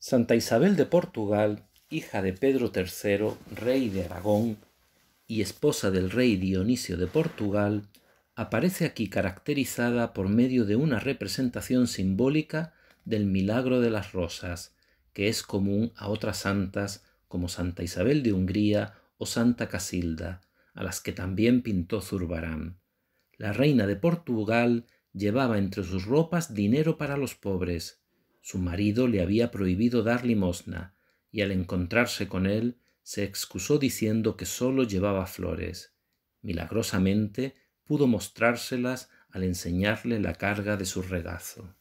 Santa Isabel de Portugal, hija de Pedro III, rey de Aragón, y esposa del rey Dionisio de Portugal, aparece aquí caracterizada por medio de una representación simbólica del milagro de las rosas, que es común a otras santas como Santa Isabel de Hungría o Santa Casilda, a las que también pintó Zurbarán. La reina de Portugal llevaba entre sus ropas dinero para los pobres, su marido le había prohibido dar limosna, y al encontrarse con él se excusó diciendo que sólo llevaba flores. Milagrosamente pudo mostrárselas al enseñarle la carga de su regazo.